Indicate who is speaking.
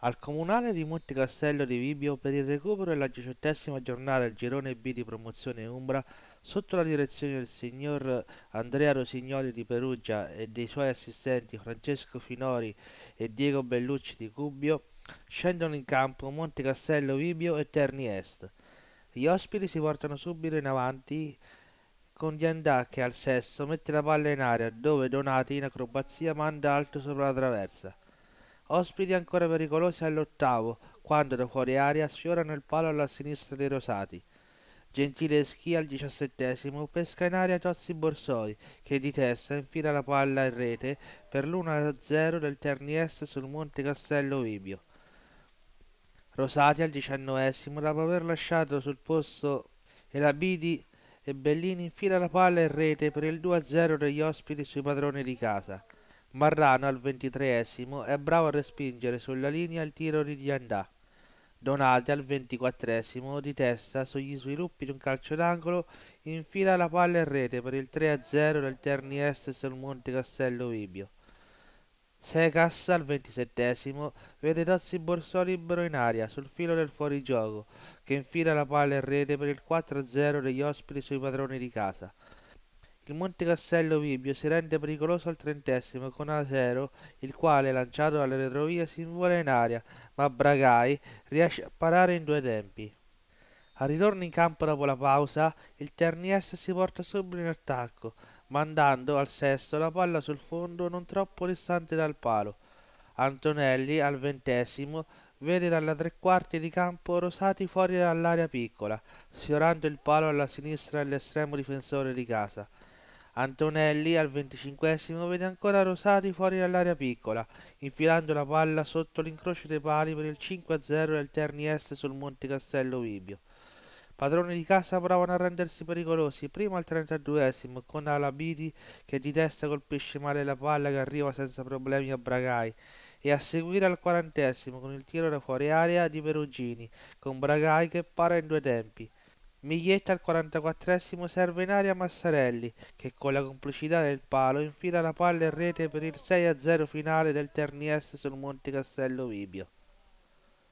Speaker 1: al Comunale di Montecastello di Vibio per il recupero della diciottesima giornata del girone B di promozione Umbra sotto la direzione del signor Andrea Rosignoli di Perugia e dei suoi assistenti Francesco Finori e Diego Bellucci di Cubbio scendono in campo Montecastello Vibio e Terni Est. Gli ospiti si portano subito in avanti con Diandà che al sesto mette la palla in aria dove Donati in acrobazia manda alto sopra la traversa. Ospiti ancora pericolosi all'ottavo, quando da fuori aria sfiorano il palo alla sinistra dei Rosati. Gentile Schia al diciassettesimo pesca in aria Tozzi Borsoi, che di testa infila la palla in rete per l'1-0 del Terniest sul Monte Castello Vibio. Rosati al diciannovesimo, dopo aver lasciato sul posto la Bidi e Bellini, infila la palla in rete per il 2-0 degli ospiti sui padroni di casa. Marrano al ventitreesimo è bravo a respingere sulla linea il tiro di Diandà. Donate al ventiquattresimo di testa sugli sviluppi di un calcio d'angolo infila la palla in rete per il 3-0 del Terni Est sul Monte Castello Vibio. Secas al ventisettesimo vede Dozzi Borsò libero in aria sul filo del fuorigioco che infila la palla in rete per il 4-0 degli ospiti sui padroni di casa. Il Monte Castello Vibio si rende pericoloso al trentesimo con Asero, il quale, lanciato dalla retrovia, si invola in aria, ma Bragai riesce a parare in due tempi. Al ritorno in campo dopo la pausa, il Ternies si porta subito in attacco, mandando al sesto la palla sul fondo non troppo distante dal palo. Antonelli, al ventesimo, vede dalla tre quarti di campo Rosati fuori dall'area piccola, sfiorando il palo alla sinistra dell'estremo difensore di casa. Antonelli al 25 vede ancora Rosati fuori dall'area piccola, infilando la palla sotto l'incrocio dei pali per il 5-0 del Terni Est sul Monte Castello Vibio. Padroni di casa provano a rendersi pericolosi, prima al 32esimo con Alabiti che di testa colpisce male la palla che arriva senza problemi a Bragai e a seguire al 40esimo con il tiro da fuori area di Perugini con Bragai che para in due tempi. Miglietta al 44 esimo serve in aria Massarelli, che con la complicità del palo infila la palla in rete per il 6-0 finale del Terniest sul Monte Castello Vibio.